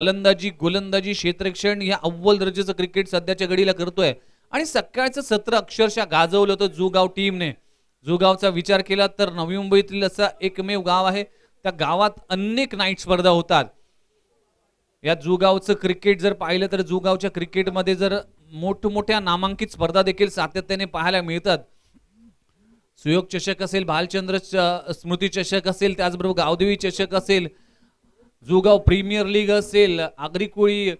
फलंदाजी गोलंदाजी क्षेत्रक्षण या अव्वल दर्जेचं क्रिकेट सध्याच्या घडीला करतोय आणि सकाळचं सत्र अक्षरशः गाजवलं होतं जुगाव टीमने जुगावचा विचार केला तर नवी मुंबईतील असा एकमेव गाव आहे त्या गावात अनेक नाईट स्पर्धा होतात या जुगावचं क्रिकेट जर पाहिलं तर जुगावच्या क्रिकेटमध्ये जर मोठमोठ्या नामांकित स्पर्धा देखील सातत्याने पाहायला मिळतात सुयोग चषक असेल भालचंद्र स्मृती चषक असेल त्याचबरोबर गावदेवी चषक असेल जुगाव प्रीमियर लीग असेल आगरीकोळी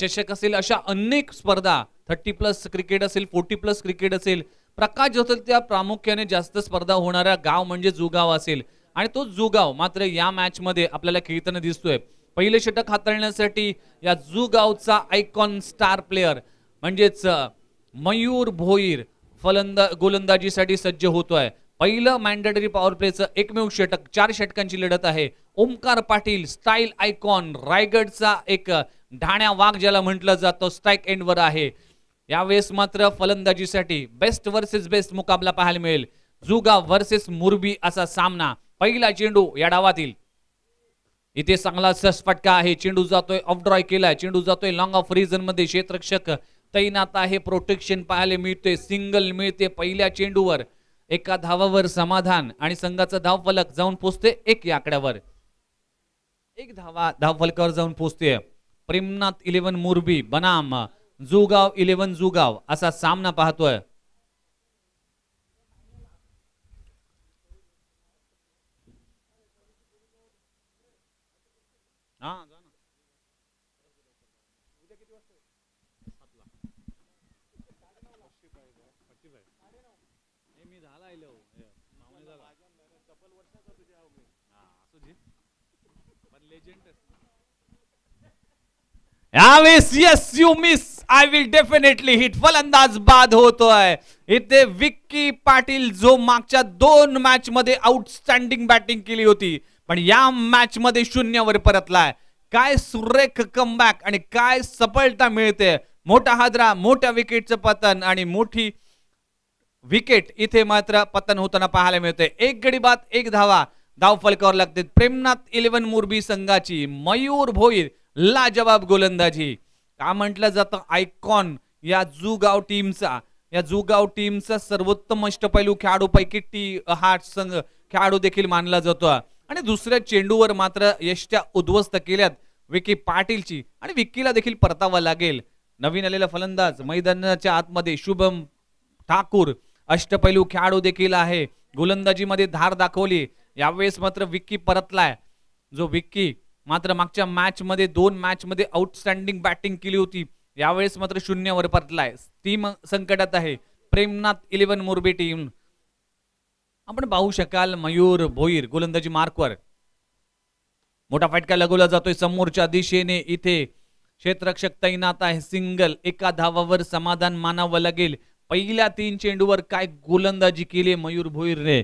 चषक असेल अशा अनेक स्पर्धा थर्टी प्लस क्रिकेट असेल फोर्टी प्लस क्रिकेट असेल प्रकाश त्या प्रामुख्याने जास्त स्पर्धा होणारा गाव म्हणजे जुगाव असेल आणि तो जुगाव मात्र या मॅच मध्ये आपल्याला खेळताना दिसतोय पहिले षटक हाताळण्यासाठी या जुगावचा आयकॉन स्टार प्लेअर म्हणजेच मयूर भोईर फलंदा गोलंदाजीसाठी सज्ज होतोय पहिलं मॅन्डेटरी पॉवर प्लेचं एकमेव षटक चार षटकांची लढत आहे ओमकार पाटील स्टाईल आयकॉन रायगडचा एक ढाण्या वाघ ज्याला म्हटलं जातो स्ट्राईक एंडवर आहे यावेळेस मात्र फलंदाजीसाठी बेस्ट वर्सेस बेस्ट मुकाबला पाहायला मिळेल जुगा वर्सेस मुरबी असा सामना पहिला चेंडू या डावातील इथे चांगला फटका आहे चेंडू जातोय ऑफ ड्रॉय केला चेंडू जातोय लॉंग ऑफ रिझन मध्ये क्षेत्रक्षक तैनात आहे प्रोटेक्शन पाहायला मिळते सिंगल मिळते पहिल्या चेंडूवर एका धावावर समाधान आणि संघाचं फलक जाऊन पोचते एक आकड्यावर एक धावा धाव फलकावर जाऊन पोचते प्रेमनाथ इलेव्हन मोरबी बनाम जुगाव इलेव्हन जुगाव असा सामना पाहतोय यावेळेस yes you miss I will definitely hit फलंदाज बाद होतोय इथे विक्की पाटील जो मागच्या दोन मॅच मध्ये आउटस्टँडिंग बॅटिंग केली होती पण या मॅच मध्ये शून्यवर परतलाय काय सुरेख कमबॅक आणि काय सफलता मिळते मोठा हादरा मोठ्या विकेटचं पतन आणि मोठी विकेट इथे मात्र पतन होताना पाहायला मिळते एक गडी बाद एक धावा धाव फलकावर लागते प्रेमनाथ इलेव्हन मुरबी संघाची मयूर भोईर लाजवाब गोलंदाजी का म्हटलं जातं आयकॉन या जुगाव टीमचा या जुगाव टीमचा सर्वोत्तम अष्टपैलू खेळाडूपैकी टी हा संघ खेळाडू देखील मानला जातो आणि दुसऱ्या चेंडूवर मात्र यशच्या उद्ध्वस्त केल्यात विकी पाटीलची आणि विक्कीला देखील परतावा लागेल नवीन आलेला फलंदाज मैदानाच्या आतमध्ये शुभम ठाकूर अष्टपैलू खेळाडू देखील आहे गोलंदाजीमध्ये धार दाखवली यावेळेस मात्र विक्की परतलाय जो विक्की मात्र मागच्या मॅचमध्ये दोन मॅचमध्ये आउटस्टँडिंग बॅटिंग केली होती यावेळेस मात्र शून्यावर परतलाय टीम संकटात आहे प्रेमनाथ इलेव्हन मोरबी टीम आपण पाहू शकाल मयूर भोईर गोलंदाजी मार्कवर मोठा फटका लगवला जातोय समोरच्या दिशेने इथे क्षेत्ररक्षक तैनात आहे सिंगल एका धावावर समाधान मानावं लागेल पहिल्या तीन चेंडूवर काय गोलंदाजी केली मयूर भोईरने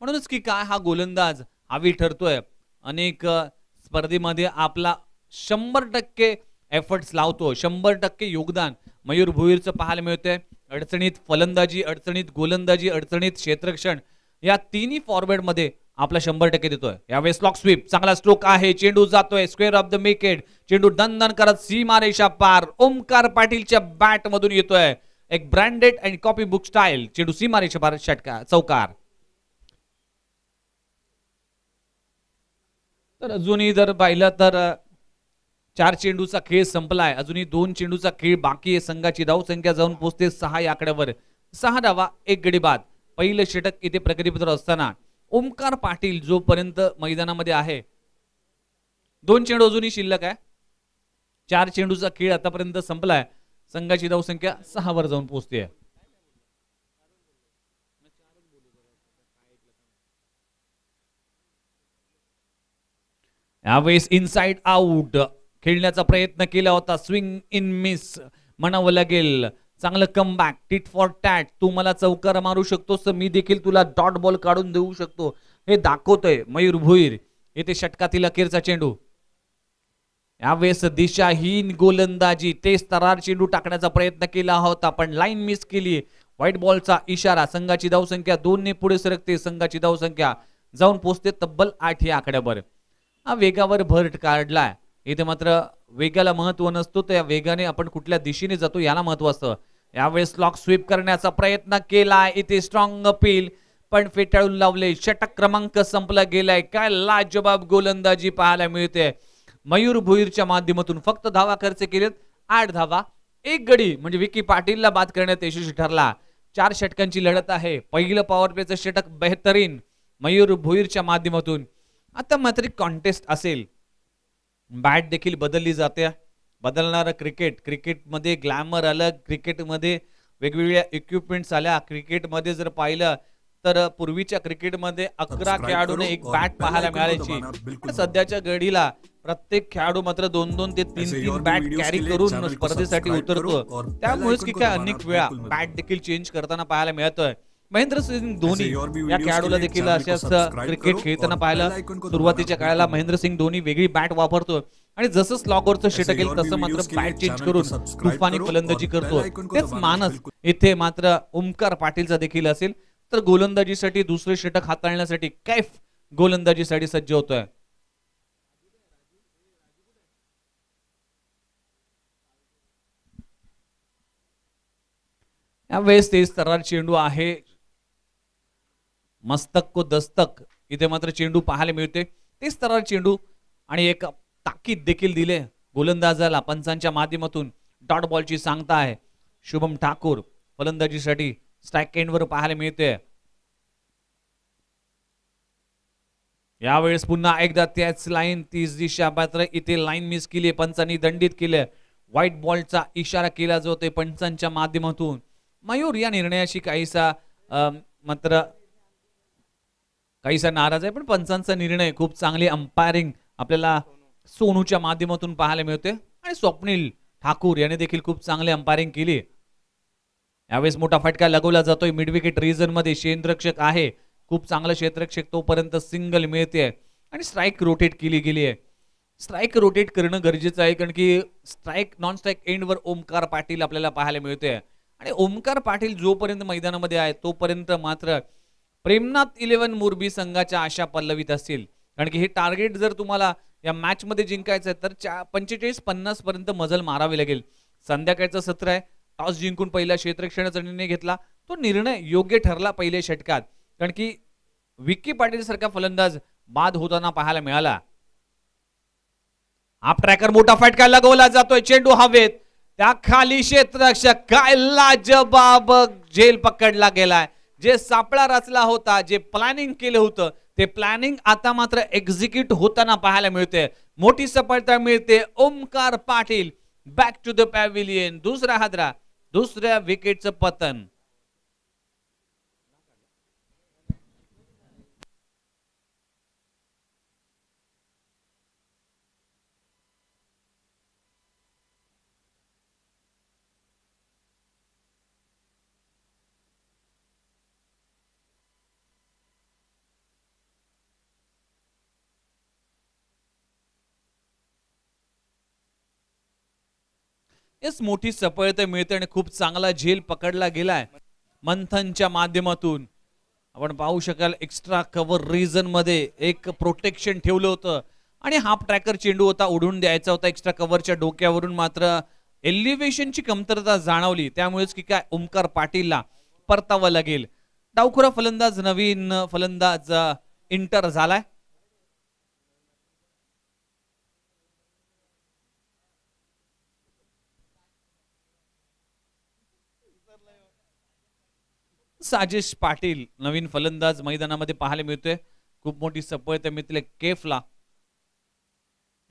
म्हणूनच की काय हा गोलंदाज हवी ठरतोय अनेक स्पर्धेमध्ये आपला शंभर टक्के एफर्ट्स लावतो शंभर टक्के योगदान मयूर भुईरचं पाहायला मिळतंय अडचणीत फलंदाजी अडचणीत गोलंदाजी अडचणीत क्षेत्रक्षण या तिन्ही फॉर्मॅटमध्ये आपला शंभर टक्के देतोय या वेस्टलॉक स्वीप चांगला स्ट्रोक आहे चेंडू जातोय स्क्वेअर ऑफ द विकेट चेंडू दन करत रेषा पार ओमकार पाटीलच्या बॅट मधून येतोय एक branded and copybook style चेंडू रेषा पार षटका चौकार तर अजूनही जर पाहिलं तर चार चेंडूचा खेळ संपलाय अजूनही दोन चेंडूचा खेळ बाकी आहे संघाची धावसंख्या जाऊन पोहोचते सहा या आकड्यावर सहा धावा एक गडी बाद पहिलं षटक इथे प्रगतीपत्र असताना ओमकार पाटील जोपर्यंत मैदानामध्ये आहे दोन चेंडू अजूनही शिल्लक आहे चार चेंडूचा खेळ आतापर्यंत संपलाय संघाची धावसंख्या सहावर जाऊन पोहोचते यावेळेस इनसाइड आउट खेळण्याचा प्रयत्न केला होता स्विंग इन मिस म्हणावं लागेल चांगलं come back tit for tat तू मला चौकार मारू शकतोस मी देखील तुला डॉट बॉल काढून देऊ शकतो हे दाखवतोय मयूर भुईर येथे षटकातील अखेरचा चेंडू यावेळेस दिशाहीन गोलंदाजी ते स्तरार चेंडू टाकण्याचा प्रयत्न केला होता पण लाईन मिस केली व्हाईट बॉलचा इशारा संघाची धावसंख्या दोनने पुढे सरकते संघाची धावसंख्या जाऊन पोचते तब्बल आठ या आकड्यावर हा वेगावर भर काढलाय इथे मात्र वेगाला महत्व नसतो त्या वेगाने आपण कुठल्या दिशेने जातो याला महत्व असतं यावेळेस लॉक स्वीप करण्याचा प्रयत्न केला इथे स्ट्रॉंग अपील पण फेटाळून लावले षटक क्रमांक संपला गेलाय काय लाजबाब गोलंदाजी पाहायला मिळते मयूर भुईरच्या माध्यमातून फक्त धावा खर्च केलेत आठ धावा एक गडी म्हणजे विकी पाटीलला बाद करण्यात यशस्वी ठरला चार षटकांची लढत आहे पहिलं पॉवर प्लेचं षटक बेहतरीन मयूर भुईरच्या माध्यमातून आता मात्र कॉन्टेस्ट असेल बॅट देखील बदलली जाते बदलणारं क्रिकेट क्रिकेटमध्ये ग्लॅमर आलं क्रिकेटमध्ये वेगवेगळ्या इक्विपमेंट्स आल्या क्रिकेटमध्ये जर पाहिलं तर पूर्वीच्या क्रिकेटमध्ये अकरा खेळाडूने एक बॅट पाहायला मिळायची सध्याच्या घडीला प्रत्येक खेळाडू मात्र दोन दोन ते तीन तीन बॅट कॅरी करून स्पर्धेसाठी उतरतो त्यामुळेच की काय अनेक वेळा बॅट देखील चेंज करताना पाहायला मिळतोय महेंद्र सिंग धोनी या खेळाडूला देखील अशाच क्रिकेट खेळताना पाहायला सुरुवातीच्या काळाला महेंद्र सिंग धोनी वेगळी बॅट वापरतो आणि जसं स्लॉगवरचं षटक येईल तसं मात्र बॅट चेंज करून तुफानी फलंदाजी करतो तेच मानस इथे मात्र ओमकार पाटीलचा देखील असेल तर गोलंदाजीसाठी दुसरे षटक हाताळण्यासाठी कैफ गोलंदाजीसाठी सज्ज होतोय वेळेस तेच तरार चेंडू आहे मस्तक को दस्तक इथे मात्र चेंडू पाहायला मिळते तेच तर चेंडू आणि एक ताकीद देखील दिले गोलंदाजाला पंचांच्या माध्यमातून डॉट बॉलची सांगता आहे शुभम ठाकूर फलंदाजीसाठी स्ट्राईक एंडवर पाहायला मिळते यावेळेस पुन्हा एकदा त्याच लाईन तीस दिशा मात्र इथे लाईन मिस केली पंचांनी दंडित केले व्हाईट बॉलचा इशारा केला जातोय पंचांच्या माध्यमातून मयूर या निर्णयाशी काहीसा मात्र काहीसा नाराज आहे पण पंचांचा निर्णय खूप चांगली अंपायरिंग आपल्याला सोनूच्या माध्यमातून पाहायला मिळते आणि स्वप्नील ठाकूर याने देखील खूप चांगली अंपायरिंग केली यावेळेस मोठा फटका लागवला जातोय विकेट रिजन मध्ये क्षेत्ररक्षक आहे खूप चांगला क्षेत्ररक्षक तोपर्यंत सिंगल मिळते आणि स्ट्राईक रोटेट केली गेली आहे स्ट्राईक रोटेट करणं गरजेचं आहे कारण की स्ट्राईक नॉन स्ट्राईक वर ओमकार पाटील आपल्याला पाहायला मिळते आणि ओमकार पाटील जोपर्यंत मैदानामध्ये आहे तोपर्यंत मात्र प्रेमनाथ इलेव्हन मोरबी संघाच्या आशा पल्लवीत असतील कारण की हे टार्गेट जर तुम्हाला या मॅचमध्ये जिंकायचं आहे तर चा पंचेचाळीस पन्नास पर्यंत मजल मारावी लागेल संध्याकाळचं सत्र आहे टॉस जिंकून पहिला क्षेत्रक्षणाचा निर्णय घेतला तो निर्णय योग्य ठरला पहिल्या षटकात कारण की विक्की पाटील सारखा फलंदाज बाद होताना पाहायला मिळाला आप ट्रॅकर मोठा फटका लगवला जातोय चेंडू हवेत त्या खाली क्षेत्र काय लाजबाब जेल पकडला गेलाय जे सापळा रचला होता जे प्लॅनिंग केलं होतं ते प्लॅनिंग आता मात्र एक्झिक्यूट होताना पाहायला मिळते मोठी सफलता मिळते Omkar Patil back to the pavilion दुसरा हादरा दुसऱ्या विकेटचं पतन हेच मोठी सफळता मिळते आणि खूप चांगला झेल पकडला गेलाय मंथनच्या माध्यमातून आपण पाहू शकाल एक्स्ट्रा कव्हर रिजन मध्ये एक प्रोटेक्शन ठेवलं होतं आणि हाफ ट्रॅकर चेंडू होता उडून द्यायचा होता एक्स्ट्रा कव्हरच्या डोक्यावरून मात्र एलिव्हेशनची कमतरता जाणवली त्यामुळेच की काय ओमकार पाटीलला परतावं लागेल डावखुरा फलंदाज नवीन फलंदाज इंटर झालाय साजेश पाटील नवीन फलंदाज मैदानामध्ये पाहायला मिळतोय खूप मोठी त्या मिळते केफला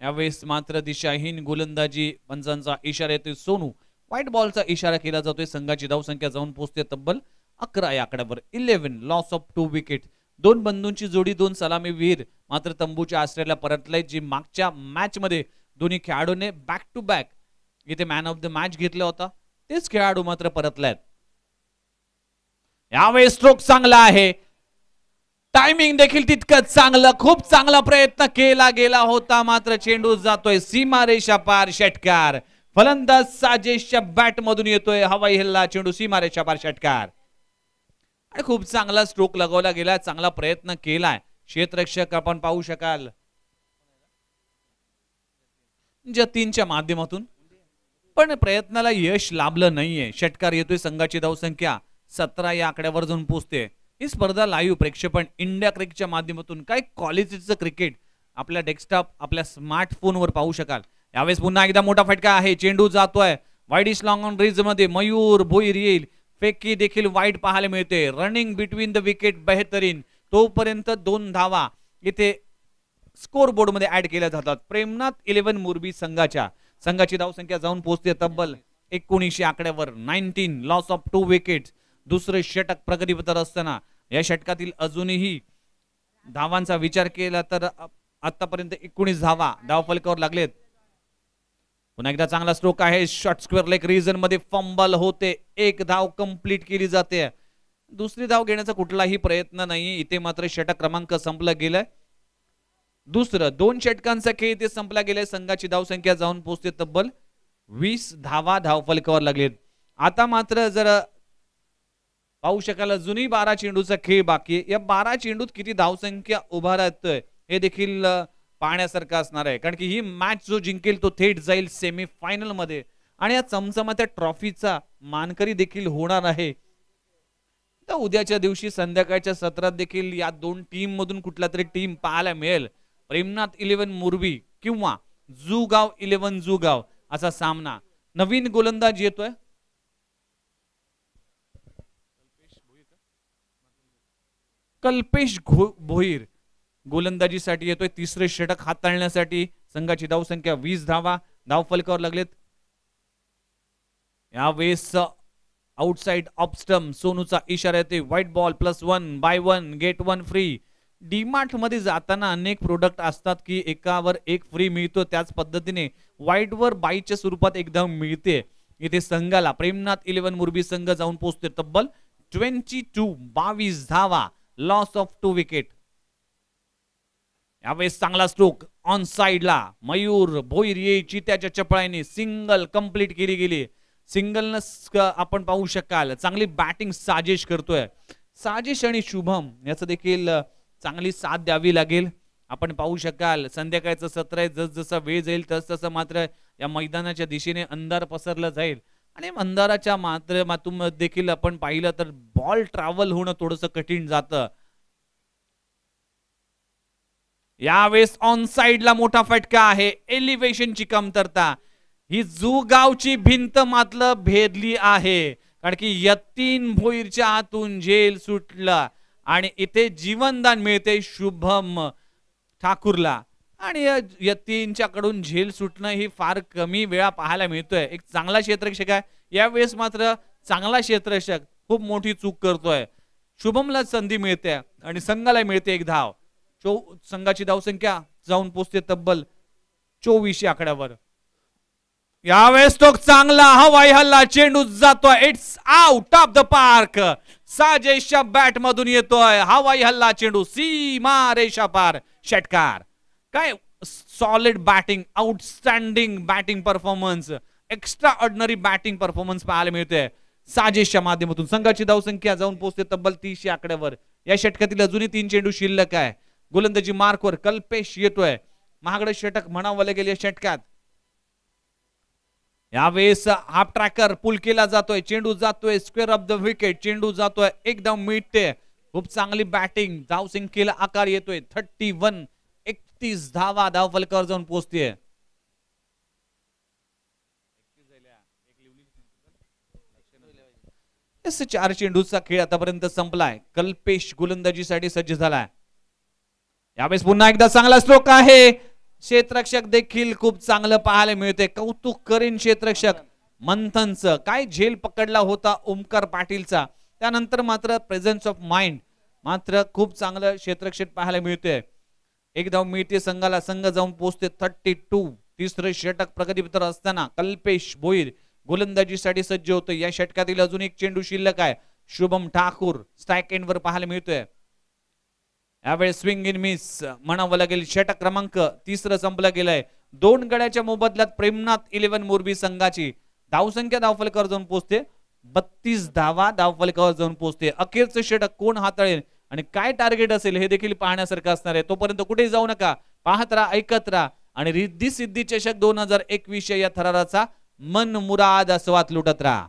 यावेळेस मात्र दिशाहीन गोलंदाजी पंचांचा इशारा येतोय सोनू व्हाईट बॉलचा इशारा केला जातोय संघाची धावसंख्या जाऊन पोहोचते तब्बल अकरा या आकड्यावर eleven loss of two wicket दोन बंधूंची जोडी दोन सलामी वीर मात्र तंबूच्या आश्रयाला परतलाय जी मागच्या मॅच मध्ये दोन्ही खेळाडूने बॅक टू बॅक इथे मॅन ऑफ द मॅच घेतला होता तेच खेळाडू मात्र परतलायत यावेळी स्ट्रोक चांगला आहे टायमिंग देखील तितकंच चांगलं खूप चांगला प्रयत्न केला गेला होता मात्र चेंडू जातोय रेषा पार षटकार फलंदाज साजेशच्या बॅट मधून येतोय हवाई हल्ला चेंडू रेषा पार षटकार आणि खूप चांगला स्ट्रोक लगवला गेला चांगला प्रयत्न केलाय क्षेत्रक्षक आपण पाहू शकाल जतीनच्या माध्यमातून पण प्रयत्नाला यश लाभलं नाहीये षटकार येतोय संघाची धावसंख्या सतरा या आकड्यावर जाऊन पोहोचते ही स्पर्धा लाईव्ह प्रेक्षेपण इंडिया क्रिकेटच्या माध्यमातून काय क्वालिटीचं क्रिकेट आपल्या डेस्कटॉप आपल्या स्मार्टफोनवर पाहू शकाल यावेळेस पुन्हा एकदा मोठा फटका आहे चेंडू जातोय इस लॉंग ऑन रिज मध्ये मयूर भोईर येईल फेकी देखील वाईट पाहायला मिळते रनिंग बिटवीन द विकेट बेहतरीन तोपर्यंत दोन धावा इथे स्कोर बोर्ड मध्ये ऍड केल्या जातात प्रेमनाथ इलेव्हन मुरबी संघाच्या संघाची धावसंख्या जाऊन पोहोचते तब्बल एकोणीसशे आकड्यावर nineteen loss of two wickets दुसरे षटक प्रगतीपथावर असताना या षटकातील अजूनही धावांचा विचार केला तर आतापर्यंत एकोणीस धावा धाव फलकावर लागलेत पुन्हा एकदा चांगला स्ट्रोक आहे शॉर्ट स्क्वेअर लेग रिजन मध्ये फंबल होते एक धाव कंप्लीट केली जाते दुसरी धाव घेण्याचा कुठलाही प्रयत्न नाही इथे मात्र षटक क्रमांक संपला गेलाय दुसरं दोन षटकांचा खेळ इथे संपला गेलाय संघाची धावसंख्या जाऊन पोहोचते तब्बल वीस धावा फलकावर लागलेत आता मात्र जर पाहू शकाल अजूनही बारा चेंडूचा खेळ बाकी या बारा चेंडूत किती धावसंख्या उभा राहतोय हे देखील पाहण्यासारखं असणार आहे कारण की ही मॅच जो जिंकेल तो थेट जाईल सेमी फायनल मध्ये आणि या चमचमात्या ट्रॉफीचा मानकरी देखील होणार आहे तर उद्याच्या दिवशी संध्याकाळच्या सत्रात देखील या दोन टीम मधून कुठला तरी टीम पाहायला मिळेल प्रेमनाथ इलेव्हन मुरबी किंवा जुगाव इलेव्हन जुगाव असा सामना नवीन गोलंदाज येतोय कल्पेश घो भोईर गोलंदाजीसाठी येतोय तिसरे षटक हाताळण्यासाठी संघाची धावसंख्या वीस धावा धाव फलकावर लागलेत यावेळेस आउटसाइड ऑपस्टम सोनूचा इशारा येते white ball plus one buy one get one free DMart मध्ये जाताना अनेक प्रोडक्ट असतात की एकावर एक फ्री मिळतो त्याच पद्धतीने वाईट वर बाईच्या स्वरूपात एकदम मिळते इथे संघाला प्रेमनाथ इलेव्हन मुरबी संघ जाऊन पोहोचते तब्बल ट्वेंटी टू बावीस धावा लॉस ऑफ टू विकेट यावेळेस चांगला स्ट्रोक ऑन साइडला मयूर भोईर येईची त्याच्या चपळाईने सिंगल कंप्लीट केली गेली सिंगलनस आपण पाहू शकाल चांगली बॅटिंग साजेश करतोय साजेश आणि शुभम याचं देखील चांगली साथ द्यावी लागेल आपण पाहू शकाल संध्याकाळचं सत्र आहे जसजसा वेळ जाईल तस तसं मात्र या मैदानाच्या दिशेने अंधार पसरला जाईल आणि मंदाराच्या माध्यमातून देखील आपण पाहिलं तर बॉल ट्रॅव्हल होणं थोडस कठीण जातं यावेळेस ऑन साइडला मोठा फटका आहे एलिव्हेशनची कमतरता ही जुगावची भिंत मात्र भेदली आहे कारण की यतीन भोईरच्या हातून जेल सुटला आणि इथे जीवनदान मिळते शुभम ठाकूरला आणि यतींच्याकडून झेल सुटणं ही फार कमी वेळा पाहायला मिळतोय एक चांगला क्षेत्रक्षक आहे यावेळेस मात्र चांगला क्षेत्रक्षक खूप मोठी चूक करतोय शुभमला संधी मिळते आणि संघाला मिळते एक धाव चो संघाची धावसंख्या जाऊन पोचते तब्बल चोवीस आकड्यावर यावेळेस तो चांगला हवाई हल्ला चेंडू जातोय it's out of the park साजेशच्या बॅट मधून येतोय हवाई हल्ला चेंडू सी रेषा पार षटकार काय solid batting outstanding batting performance extraordinary batting performance पाहायला मिळते साजेशच्या माध्यमातून संघाची धावसंख्या जाऊन पोहोचते तब्बल तीनशे आकड्यावर या षटकातील अजूनही तीन चेंडू शिल्लक आहे गोलंदाजी मार्कवर कल्पेश येतोय महागड षटक म्हणावं गेले या षटकात यावेळेस हाफ ट्रॅकर पुल केला जातोय चेंडू जातोय स्क्वेअर ऑफ द विकेट चेंडू जातोय एकदम मिळते खूप चांगली बॅटिंग धावसंख्येला आकार येतोय थर्टी वन एकतीस धावा धावफलकावर जाऊन पोचते चार चेंडूचा खेळ आतापर्यंत संपलाय कल्पेश गोलंदाजीसाठी सज्ज झालाय यावेळेस पुन्हा एकदा चांगला श्लोक आहे क्षेत्रक्षक देखील खूप चांगलं पाहायला मिळते कौतुक करीन क्षेत्रक्षक मंथनच काय झेल पकडला होता ओमकार पाटीलचा त्यानंतर मात्र प्रेझेन्स ऑफ माइंड मात्र खूप चांगलं क्षेत्रक्षेत्र पाहायला मिळते एक धाव मिळते संघाला संघ जाऊन पोहोचते थर्टी टू तिसरे षटक प्रगतीपत्र असताना कल्पेश भोईर गोलंदाजीसाठी सज्ज होतो या षटकातील अजून एक चेंडू शिल्लक आहे शुभम ठाकूर स्ट्राईक एंड वर पाहायला मिळतोय यावेळेस स्विंग इन मिस म्हणावं लागेल षटक क्रमांक तिसरं संपलं गेलंय दोन गड्याच्या मोबदल्यात प्रेमनाथ इलेव्हन मोरबी संघाची धावसंख्या धावफलकावर जाऊन पोहोचते बत्तीस धावा धावफलकावर जाऊन पोहोचते अखेरचं षटक कोण हाताळेल आणि काय टार्गेट असेल हे देखील पाहण्यासारखं असणार आहे तोपर्यंत कुठेही जाऊ नका पाहत राहा ऐकत राहा आणि रिद्धी सिद्धी चषक दोन हजार एकवीस या थराराचा मन मुराद असवात लुटत राहा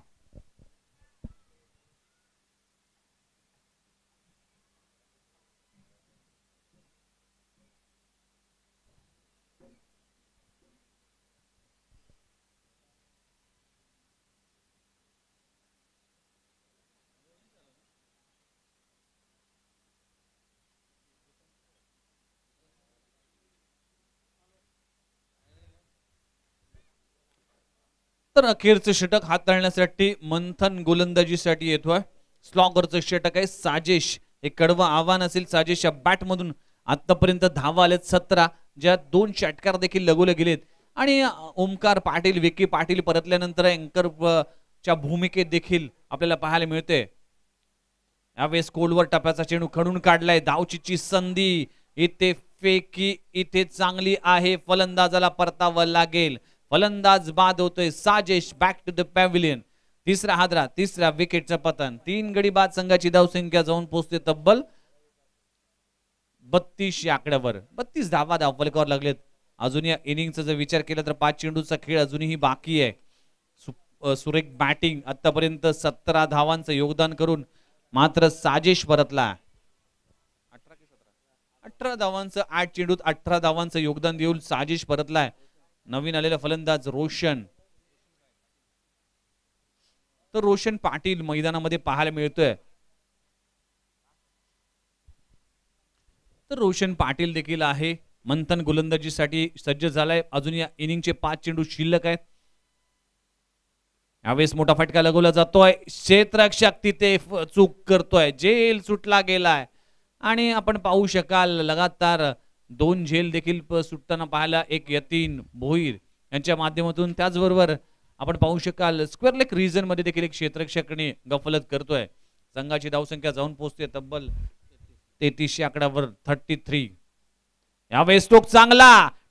तर अखेरचे षटक हाताळण्यासाठी मंथन गोलंदाजीसाठी येतो आहे स्लॉगरचं षटक आहे साजेश हे कडवं आव्हान असेल साजेश बॅटमधून आतापर्यंत धावा आलेत सतरा ज्या दोन षटकार देखील लगवले गेलेत आणि ओमकार पाटील विकी पाटील परतल्यानंतर अँकर च्या भूमिकेत देखील आपल्याला पाहायला मिळते यावेळेस कोलवर टप्प्याचा चेंडू खडून काढलाय धावचीची संधी इथे फेकी इथे चांगली आहे फलंदाजाला परतावं लागेल फलंदाज बाद होतोय Sajesh back to the pavilion तिसरा हादरा तिसऱ्या विकेटचं पतन तीन गडी बाद संघाची धावसंख्या जाऊन पोहोचते तब्बल बत्तीस आकड्यावर बत्तीस धावा धावफलकावर लागलेत अजून या इनिंगचा जर विचार केला तर पाच चेंडूचा खेळ अजूनही बाकी आहे सुरेख बॅटिंग आतापर्यंत सतरा धावांचं योगदान करून मात्र साजेश परतला अठरा धावांचं आठ चेंडूत अठरा धावांचं योगदान देऊन साजेश परतलाय नवीन आलेला फलंदाज रोशन तर रोशन पाटील मैदानामध्ये पाहायला मिळतोय तर रोशन पाटील देखील आहे मंथन गोलंदाजीसाठी सज्ज झालाय अजून या इनिंगचे पाच चेंडू शिल्लक आहेत यावेळेस मोठा फटका लगवला जातोय क्षेत्ररक्षक तिथे चूक करतोय जेल सुटला गेलाय आणि आपण पाहू शकाल लगातार दोन झेल देखील सुटताना पाहायला एक यतीन भोईर यांच्या माध्यमातून त्याचबरोबर आपण पाहू शकाल स्क्वेअर लेक रिजन मध्ये देखील एक क्षेत्रक्षकने गफलत करतोय संघाची धावसंख्या जाऊन पोहोचते तब्बल तेहतीसशे आकड्यावर थर्टी थ्री यावेळेस स्टोक चांगला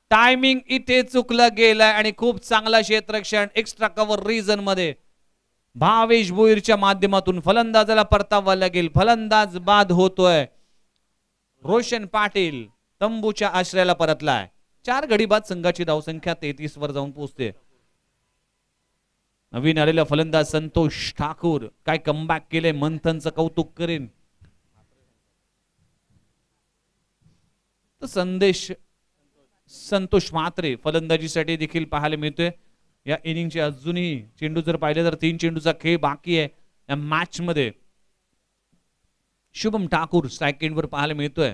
टायमिंग इथे चुकलं गेलंय आणि खूप चांगला क्षेत्रक्षण एक्स्ट्रा कव्हर रिजन मध्ये भावेश भोईरच्या माध्यमातून फलंदाजाला परतावा लागेल फलंदाज बाद होतोय रोशन पाटील तंबूच्या आश्रयाला परतलाय चार गडी बाद संघाची धावसंख्या तेहतीस वर जाऊन पोहोचते नवीन आलेला फलंदाज संतोष ठाकूर काय कमबॅक केले मंथनचं कौतुक करेन संदेश संतोष मात्रे फलंदाजीसाठी देखील पाहायला मिळतोय या इनिंगचे अजूनही चेंडू जर पाहिले तर तीन चेंडूचा खेळ बाकी आहे या मॅच मध्ये शुभम ठाकूर सेकंड वर पाहायला मिळतोय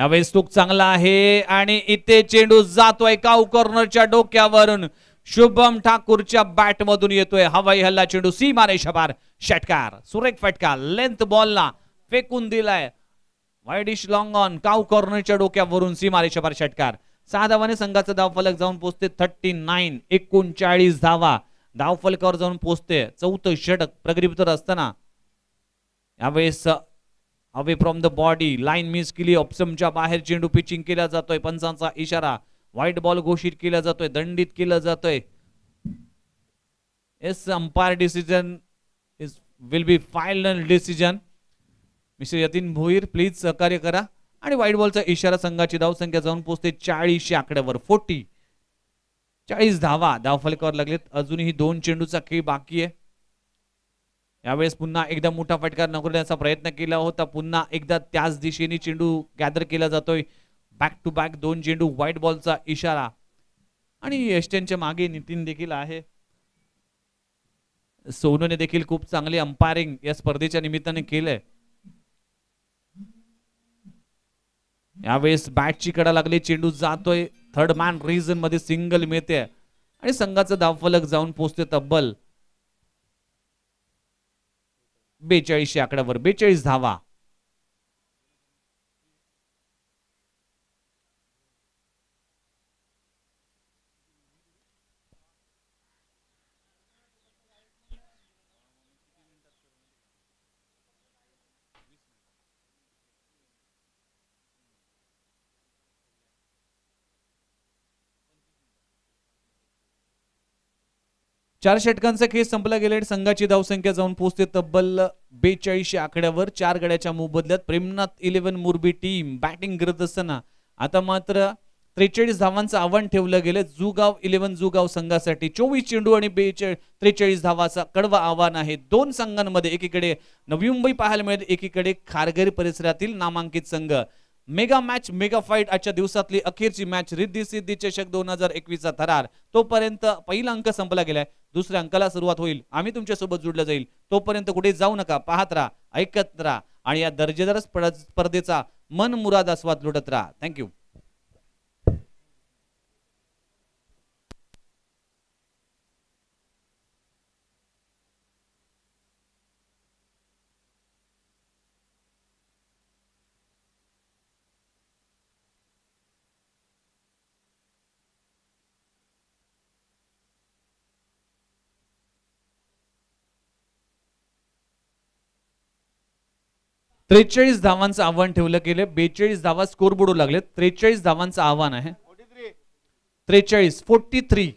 यावेळेस तूक चांगला आहे आणि इथे चेंडू जातोय काऊ कॉर्नरच्या डोक्यावरून शुभम ठाकूरच्या बॅटमधून येतोय हवाई हल्ला चेंडू सी शबार षटकार सुरेख फटका लेंथ बॉलला फेकून दिलाय वाईड इश लॉंग ऑन काऊ कॉर्नरच्या डोक्यावरून सी शबार षटकार सहा धावाने संघाचा फलक जाऊन पोहोचते थर्टी नाईन एकोणचाळीस धावा फलकावर जाऊन पोहोचते चौथ षटक प्रगरीभतर असताना यावेळेस away from the body line miss केली ऑप्समच्या बाहेर चेंडू पिचिंग केला जातोय पंचांचा इशारा व्हाईट बॉल घोषित केला जातोय दंडित केला जातोय as umpire decision is will be final decision mister Yatin Bhoir please सहकार्य करा आणि व्हाईट बॉलचा इशारा संघाची धावसंख्या जाऊन पोहोचते चाळीसशे आकड्यावर फोर्टी चाळीस धावा धावफलकावर लागलेत अजूनही दोन चेंडूचा खेळ बाकी आहे यावेळेस पुन्हा एकदा मोठा फटकार नकरण्याचा प्रयत्न केला होता पुन्हा एकदा त्याच दिशेने चेंडू गॅदर केला जातोय बॅक टू बॅक दोन चेंडू व्हाईट बॉलचा इशारा आणि यष्टनच्या मागे नितीन देखील आहे सोनूने देखील खूप चांगली अंपायरिंग या स्पर्धेच्या निमित्ताने केलंय यावेळेस बॅटची कडा लागली चेंडू जातोय थर्ड मॅन रिझन मध्ये सिंगल मिळते आणि संघाचा धावफलक जाऊन पोचते तब्बल बेचाळीसशे आकड्यावर बेचाळीस धावा चार षटकांचा खेळ संपला गेले संघाची धावसंख्या जाऊन पोहोचते तब्बल बेचाळीसशे आकड्यावर चार गड्याच्या मोबदल्यात Premnath eleven Murbi team batting करत असताना आता मात्र त्रेचाळीस धावांचं आव्हान ठेवलं गेलं जुगाव इलेव्हन जुगाव संघासाठी चोवीस चेंडू आणि बेचाळी त्रेचाळीस धावाचा कडवा आव्हान आहे दोन संघांमध्ये एकीकडे नवी मुंबई पाहायला मिळेल एकीकडे खारगरी परिसरातील नामांकित संघ मेगा मॅच मेगा फाईट आजच्या दिवसातली अखेरची मॅच रिद्धी सिद्धी चषक दोन हजार एकवीसचा थरार तोपर्यंत पहिला अंक संपला गेलाय दुसऱ्या अंकाला सुरुवात होईल आम्ही तुमच्यासोबत जुडलं जाईल तोपर्यंत कुठे जाऊ नका पाहत राहा ऐकत राहा आणि या दर्जेदार स्पर्धेचा मन मुराद आस्वाद लुटत राहा थँक्यू त्रेचाळीस धावांचं आव्हान ठेवलं गेलं बेचाळीस धावा स्कोर बुडू लागले त्रेचाळीस धावांचं आव्हान आहे त्रेचाळीस फोर्टी थ्री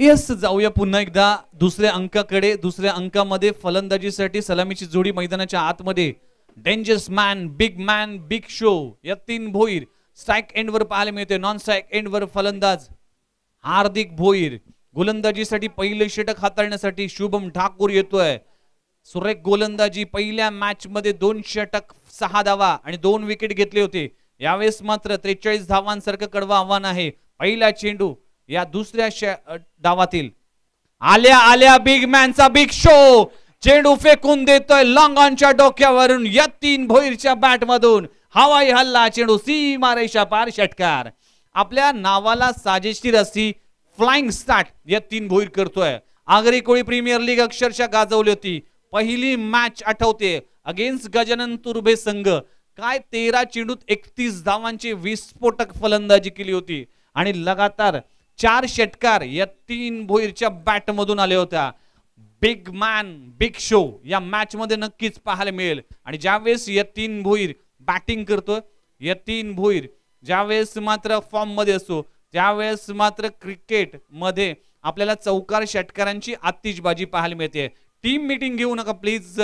येस जाऊया पुन्हा एकदा दुसऱ्या अंकाकडे दुसऱ्या अंकामध्ये फलंदाजीसाठी सलामीची जोडी मैदानाच्या आतमध्ये dangerous man big man big show या तीन भोईर स्ट्राईक एंड वर पाहायला मिळते नॉन स्ट्राईक एंड वर फलंदाज हार्दिक भोईर गोलंदाजीसाठी पहिले षटक हाताळण्यासाठी शुभम ठाकूर येतोय सुरेख गोलंदाजी पहिल्या मॅच मध्ये दोन षटक सहा धावा आणि दोन विकेट घेतले होते यावेळेस मात्र त्रेचाळीस धावांसारखं कडवं आव्हान आहे पहिला चेंडू या दुसऱ्या डावातील आल्या आल्या बिग मॅनचा बिग शो चेंडू फेकून देतोय लॉंगॉनच्या डोक्यावरून या तीन भोईरच्या बॅट मधून हवाई हल्ला चेंडू सी मारेशा पार षटकार आपल्या नावाला साजेशी रस्सी फ्लाइंग स्टार्ट या तीन भोईर करतोय आगरी कोळी प्रीमियर लीग अक्षरशः गाजवली होती पहिली मॅच आठवते अगेन्स्ट गजानन तुर्भे संघ काय तेरा चेंडूत एकतीस धावांची विस्फोटक फलंदाजी केली होती आणि लगातार चार षटकार या तीन भोईरच्या बॅटमधून आले होत्या बिग मॅन बिग शो या मॅच मध्ये नक्कीच पाहायला मिळेल आणि ज्यावेळेस या तीन भोईर बॅटिंग करतो या तीन भोईर ज्यावेळेस मात्र फॉर्म मध्ये असतो ज्यावेळेस मात्र क्रिकेट मध्ये आपल्याला चौकार षटकारांची बाजी पाहायला मिळते टीम मिटिंग घेऊ नका please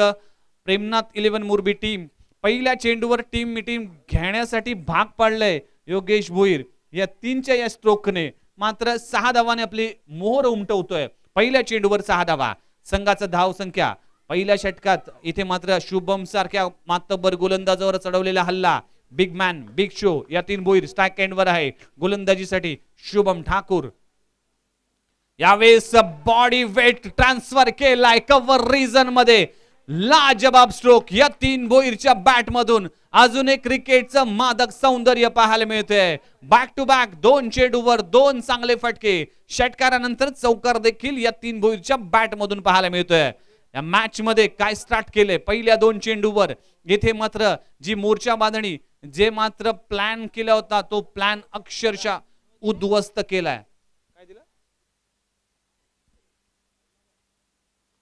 Premnath eleven Murbi team पहिल्या चेंडूवर टीम मिटिंग घेण्यासाठी भाग पाडलंय योगेश भोईर या तीनच्या या स्ट्रोकने मात्र सहा धावाने आपली मोहर उमटवतोय पहिल्या चेंडूवर सहा धावा संघाचा धाव संख्या पहिल्या षटकात इथे मात्र शुभम सारख्या मातब्बर गोलंदाजावर चढवलेला हल्ला बिग मॅन बिग शो या तीन बोईर स्टॅक वर आहे गोलंदाजीसाठी शुभम ठाकूर यावेळेस बॉडी वेट ट्रान्सफर केलाय कव्हर रिझन मध्ये लाजबाब स्ट्रोक या तीन बॅट बॅटमधून अजून एक क्रिकेटचं मादक सौंदर्य पाहायला मिळतंय बॅक टू बॅक दोन चेंडूवर दोन चांगले फटके षटकारानंतर चौकार देखील या तीन बॅट बॅटमधून पाहायला मिळतोय या मॅच मध्ये काय स्टार्ट केले पहिल्या दोन चेंडूवर येथे मात्र जी मोर्चा बांधणी जे मात्र प्लॅन केला होता तो प्लॅन अक्षरशः उद्ध्वस्त केलाय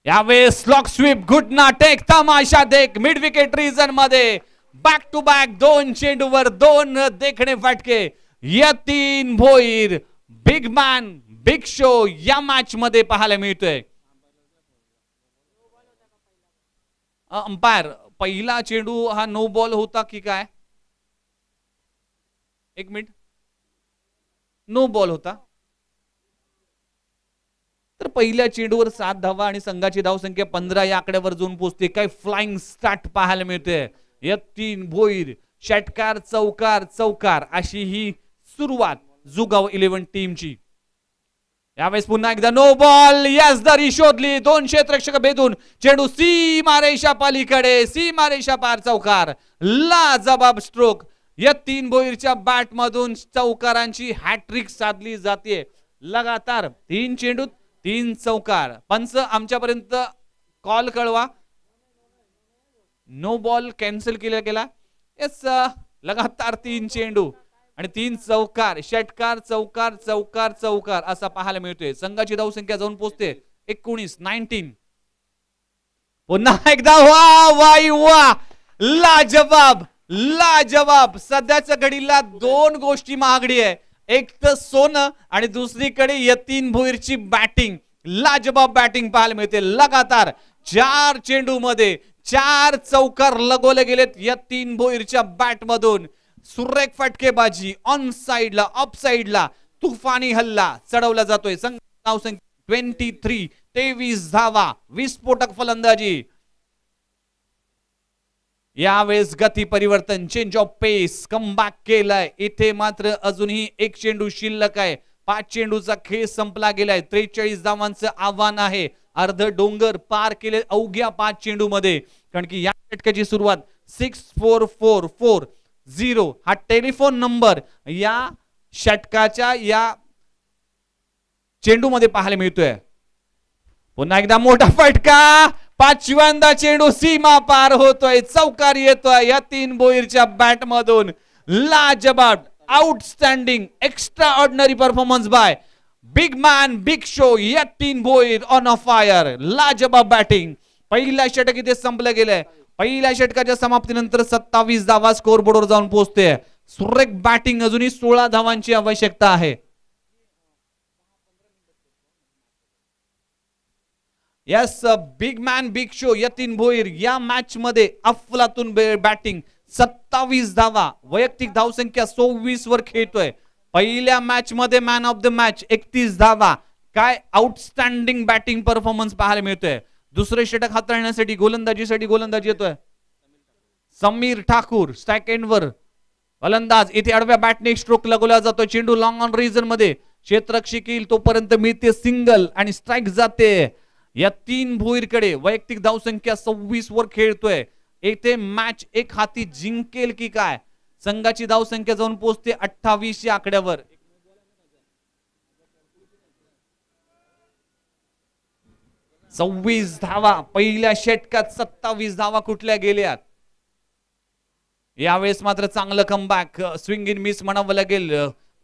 यावेळेस स्लॉक स्वीप गुड टेक तमाशा देख मिड विकेट रिझन मध्ये बॅक टू बॅक दोन चेंडूवर दोन देखणे फटके Yatin Bhoir big man big show या मॅच मध्ये पाहायला मिळतोय अंपायर पहिला चेंडू हा नो बॉल होता की काय एक मिनिट नो बॉल होता तर पहिल्या चेंडूवर सात धावा आणि संघाची धावसंख्या पंधरा या आकड्यावर जाऊन पोहोचते काय फ्लाइंग स्टार्ट पाहायला मिळते तीन भोईर षटकार चौकार चौकार अशी ही सुरुवात जुगाव इलेव्हन टीमची यावेळेस पुन्हा एकदा नो बॉल यास दरी शोधली दोन क्षेत्रक्षक भेदून चेंडू सी मारेशा पालीकडे सी मारेशा पार चौकार ला जबाब स्ट्रोक या तीन बोईरच्या बॅटमधून चौकारांची हॅट्रिक साधली जाते लगातार तीन चेंडूत तीन चौकार पंच आमच्यापर्यंत कॉल कळवा नो बॉल कॅन्सल केला गेला येस लगातार तीन चेंडू आणि तीन चौकार षटकार चौकार चौकार चौकार असा पाहायला मिळतोय संघाची धावसंख्या जाऊन पोचते एकोणीस नाईन्टीन पुन्हा एकदा वा वाई वा लाजवाब लाजवाब सध्याच्या घडीला दोन गोष्टी महागडी आहे एक सोनं आणि दुसरीकडे यतीन भोईरची बॅटिंग लाजबाब बॅटिंग पाहायला मिळते लगातार चार चेंडू मध्ये चार चौकार लगोले गेलेत यतीन भोईरच्या बॅटमधून सुरेख फटकेबाजी ऑन साइडला ऑफ साइडला तुफानी हल्ला चढवला जातोय संघ ट्वेंटी थ्री तेवीस धावा विस्फोटक फलंदाजी यावेळेस गती परिवर्तन change of pace come back केलाय इथे मात्र अजूनही एक चेंडू शिल्लक आहे पाच चेंडूचा खेळ संपला गेलाय त्रेचाळीस धावांचं आव्हान आहे अर्ध डोंगर पार केले अवघ्या पाच चेंडू मध्ये कारण की या षटकाची सुरुवात six four four four zero हा टेलिफोन नंबर या षटकाच्या या चेंडू मध्ये पाहायला मिळतोय पुन्हा एकदा मोठा फटका पाचव्यांदा चेंडू सीमा पार होतोय चौकार येतोय या तीन बोईरच्या बॅट मधून लाजबाब outstanding extraordinary performance by big man big show या तीन बोईर ऑन अ फायर लाजबाब बॅटिंग पहिला षटक इथे संपलं गेलंय पहिल्या षटकाच्या समाप्तीनंतर सत्तावीस धावा स्कोर बोर्डवर जाऊन पोहोचते सुरेख बॅटिंग अजूनही सोळा धावांची आवश्यकता आहे yes big man big show Yatin Bhoir या मॅच मध्ये अफलातून बॅटिंग सत्तावीस धावा वैयक्तिक धावसंख्या सव्वीस वर खेळतोय पहिल्या मॅच मध्ये मॅन ऑफ द मॅच एकतीस धावा काय आउटस्टँडिंग बॅटिंग परफॉर्मन्स पाहायला मिळतोय दुसरे षटक हाताळण्यासाठी गोलंदाजीसाठी गोलंदाजी येतोय समीर ठाकूर सेकंड वर फलंदाज इथे आडव्या बॅटने स्ट्रोक लगवला जातो चेंडू लॉंग ऑन रिजन मध्ये क्षेत्रक्षिक येईल तोपर्यंत मिळते सिंगल आणि स्ट्राईक जाते या तीन भोईरकडे वैयक्तिक धावसंख्या सव्वीस वर खेळतोय येथे मॅच एक हाती जिंकेल की काय संघाची धावसंख्या जाऊन पोहोचते अठ्ठावीस या आकड्यावर सव्वीस धावा पहिल्या षटकात सत्तावीस धावा कुठल्या गेल्यात यावेळेस मात्र चांगलं कमबॅक स्विंग इन मिस म्हणावं लागेल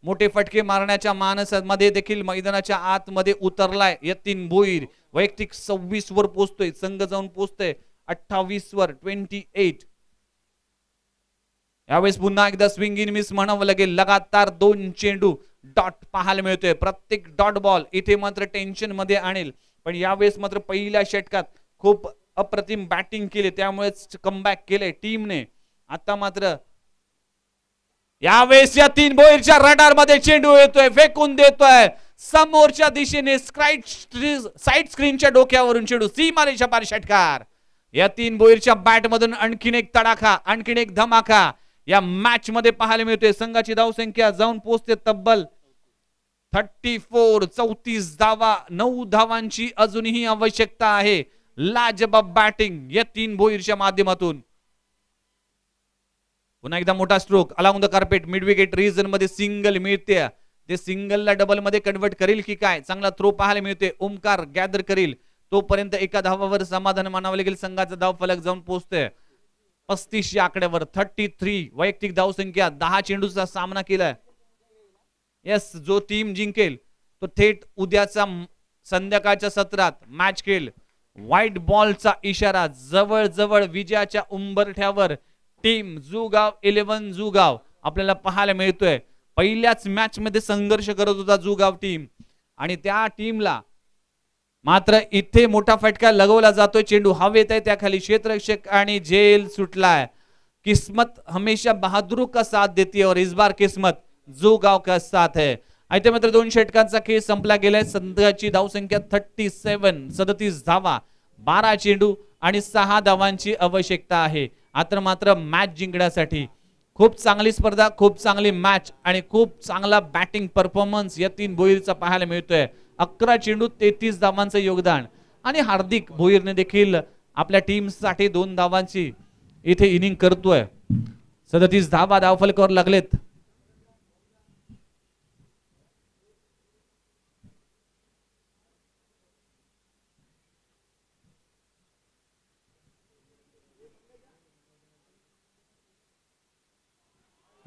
मोठे फटके मारण्याच्या मानसामध्ये देखील मैदानाच्या आतमध्ये उतरलाय यतीन भोईर वैयक्तिक सव्वीस वर पोचतोय संघ जाऊन पोचतोय अठ्ठावीस वर ट्वेंटी एट यावेळेस पुन्हा एकदा स्विंग इन मिस म्हणावं लागेल लगातार दोन चेंडू डॉट पाहायला मिळतोय प्रत्येक डॉट बॉल इथे मात्र टेन्शन मध्ये आणेल पण यावेळेस मात्र पहिल्या षटकात खूप अप्रतिम बॅटिंग केली त्यामुळेच कमबॅक केले टीमने आता मात्र यावेळेस या तीन बोईरच्या रडार मध्ये चेंडू येतोय फेकून देतोय समोरच्या दिशेने स्क्राईट साईड स्क्रीनच्या डोक्यावरून चेडू सीमारेषा पार षटकार या तीन बोईरच्या बॅट मधून आणखीन एक तडाखा आणखीन एक धमाका या मॅच मध्ये पाहायला मिळते संघाची धावसंख्या जाऊन पोहोचते तब्बल थर्टी फोर चौतीस धावा नऊ धावांची अजूनही आवश्यकता आहे लाजबाब बॅटिंग या तीन बोईरच्या माध्यमातून पुन्हा एकदा मोठा stroke along the carpet mid wicket region मध्ये सिंगल मिळते ते सिंगलला डबलमध्ये कन्वर्ट करील की काय चांगला थ्रो पाहायला मिळते ओमकार गॅदर करील तोपर्यंत एका धावावर समाधान मानावं लागेल संघाचा धाव फलक जाऊन पोहोचतोय पस्तीस या आकड्यावर थर्टी थ्री वैयक्तिक धावसंख्या दहा चेंडूचा सामना केलाय येस जो टीम जिंकेल तो थेट उद्याचा संध्याकाळच्या सत्रात मॅच खेळ व्हाईट बॉलचा इशारा जवळ जवळ विजयाच्या उंबरठ्यावर टीम जुगाव इलेव्हन जुगाव आपल्याला पाहायला मिळतोय पहिल्याच मॅच मध्ये संघर्ष करत होता जुगाव टीम आणि त्या टीमला मात्र इथे मोठा फटका लगवला जातोय चेंडू हवेत आहे त्याखाली क्षेत्ररक्षक आणि जेल सुटलाय किस्मत हमेशा बहादूर का साथ देती और इस बार किस्मत जो गाव का साथ है ऐते मात्र दोन षटकांचा खेळ संपला गेलाय संघाची धावसंख्या थर्टी सेव्हन सदतीस धावा बारा चेंडू आणि सहा धावांची आवश्यकता आहे आता मात्र मॅच जिंकण्यासाठी खूप चांगली स्पर्धा खूप चांगली मॅच आणि खूप चांगला बॅटिंग परफॉर्मन्स या तीन भोईरचा पाहायला मिळतोय अकरा चेंडू तेहतीस धावांचं योगदान आणि हार्दिक भोईरने देखील आपल्या टीमसाठी दोन धावांची इथे इनिंग करतोय सदतीस धावा धावफलकावर लागलेत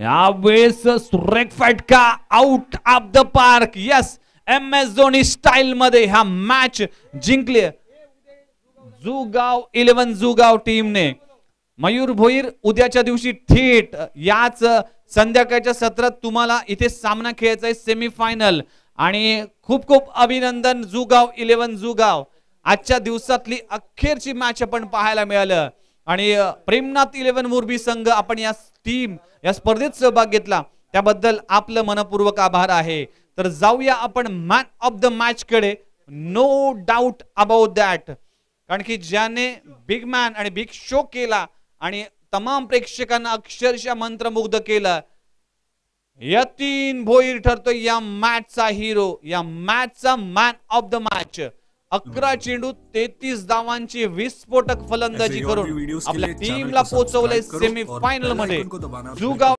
यावेळेस सुरेख फाटका out of the park yes M S Dhoni style मध्ये हा मॅच जिंकले जुगाव इलेव्हन जुगाव टीमने मयूर भोईर उद्याच्या दिवशी थेट याच संध्याकाळच्या सत्रात तुम्हाला इथे सामना खेळायचा आहे सेमीफायनल आणि खूप खूप अभिनंदन जुगाव इलेव्हन जुगाव आजच्या दिवसातली अखेरची मॅच आपण पाहायला मिळालं आणि प्रेमनाथ इलेव्हन मोरबी संघ आपण या टीम या स्पर्धेत सहभाग घेतला त्याबद्दल आपलं मनपूर्वक आभार आहे तर जाऊया आपण मॅन ऑफ द मॅच कडे नो डाऊट अबाउट दॅट कारण की ज्याने बिग मॅन आणि बिग शो केला आणि तमाम प्रेक्षकांना अक्षरशः मंत्रमुग्ध केलं तीन भोईर ठरतो या मॅचचा हिरो या मॅचचा मॅन ऑफ द मॅच अकरा चेंडू तेहतीस धावांची विस्फोटक फलंदाजी करून आपल्या टीमला सेमी फायनल मध्ये